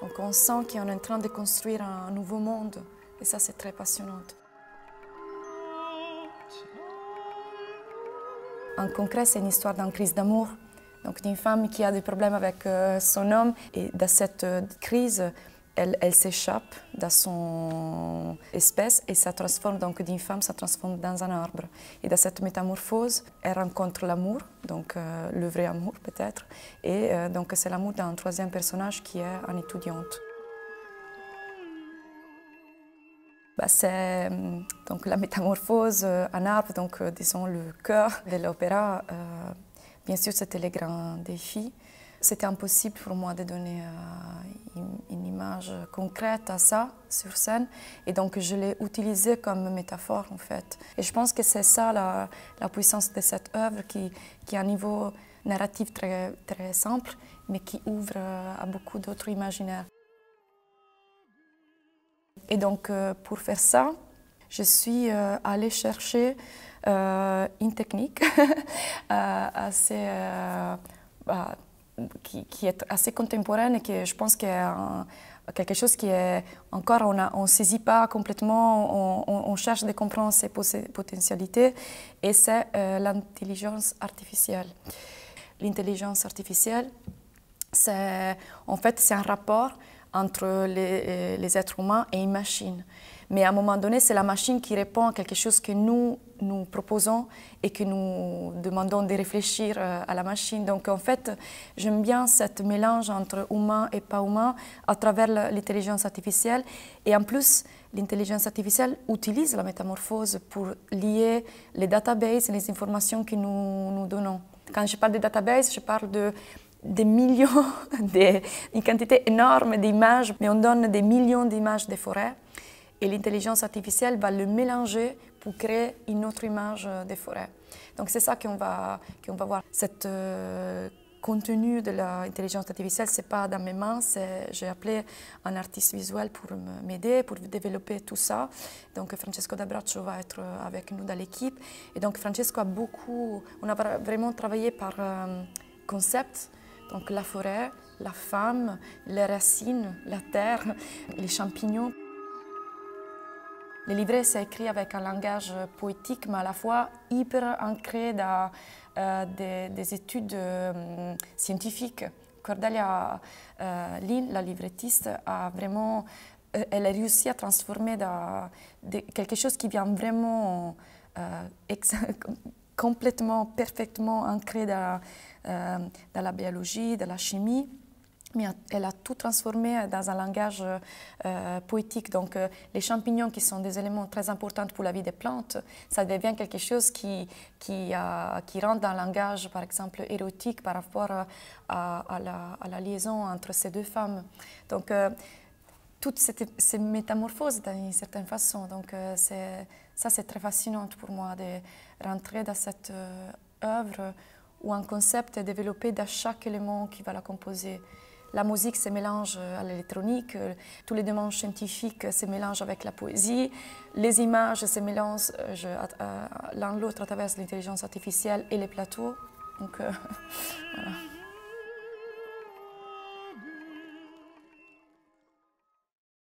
Donc on sent qu'on est en train de construire un nouveau monde et ça c'est très passionnant. En concret, c'est une histoire d'une crise d'amour, donc d'une femme qui a des problèmes avec euh, son homme et dans cette euh, crise, elle, s'échappe de son espèce et ça transforme donc d'une femme, ça transforme dans un arbre. Et dans cette métamorphose, elle rencontre l'amour, donc euh, le vrai amour peut-être, et euh, donc c'est l'amour d'un troisième personnage qui est une étudiante. Bah, c'est euh, donc la métamorphose, en arbre, donc disons le cœur de l'opéra. bien sûr, c'était les grands défis c'était impossible pour moi de donner euh, une, image concrète à ça sur scène. Et donc je l'ai utilisé comme métaphore en fait. Et je pense que c'est ça la, la, puissance de cette œuvre qui, qui à un niveau narratif très, très simple, mais qui ouvre euh, à beaucoup d'autres imaginaires. Et donc euh, pour faire ça, je suis allée chercher une technique assez... Bah, qui, est assez contemporaine et que je pense que quelque chose qui est encore, on ne saisit pas complètement, on, cherche de comprendre ses potentialités, et c'est euh, l'intelligence artificielle. L'intelligence artificielle, c'est en fait c'est un rapport entre euh, les, êtres humains et une machine. Mais à un moment donné, c'est la machine qui répond à quelque chose que nous nous proposons et que nous demandons de réfléchir euh, à la machine. Donc en fait, j'aime bien ce mélange entre humain et pas humain à travers l'intelligence artificielle. Et en plus, l'intelligence artificielle utilise la métamorphose pour lier les databases et les informations que nous nous donnons. Quand je parle de database, je parle de des millions, de, une quantité énorme d'images, mais on donne des millions d'images des forêts. Et l'intelligence artificielle va le mélanger pour créer une autre image euh, des forêts. Donc c'est ça qu'on va, on va voir. Ce euh, contenu de l'intelligence artificielle, ce n'est pas dans mes mains, j'ai appelé un artiste visuel pour m'aider, pour développer tout ça. Donc Francesco Dabraccio va être euh, avec nous dans l'équipe. Et donc Francesco a beaucoup, on a vraiment travaillé par concept, donc la forêt, la femme, les racines, la terre, les champignons. Le livret s'est écrit avec un langage poétique, mais à la fois hyper ancré dans euh, des, études euh, scientifiques. Cordelia euh, Lynn, la livrettiste, a vraiment, elle a réussi à transformer quelque chose qui vient vraiment complètement, parfaitement ancrée euh, dans, la biologie, dans la chimie mais elle a tout transformé dans un langage euh, poétique. Donc, euh, les champignons, qui sont des éléments très importants pour la vie des plantes, ça devient quelque chose qui, qui, rentre dans un langage, par exemple, érotique par rapport à, la, liaison entre ces deux femmes toutes ces métamorphoses d'une certaine façon. Donc euh, ça, c'est très fascinant pour moi de rentrer dans cette euh, œuvre où un concept est développé dans chaque élément qui va la composer. La musique se mélange euh, à l'électronique, tous les demandes scientifiques se mélangent avec la poésie, les images se mélangent l'un l'autre à travers l'intelligence artificielle et les plateaux. Donc,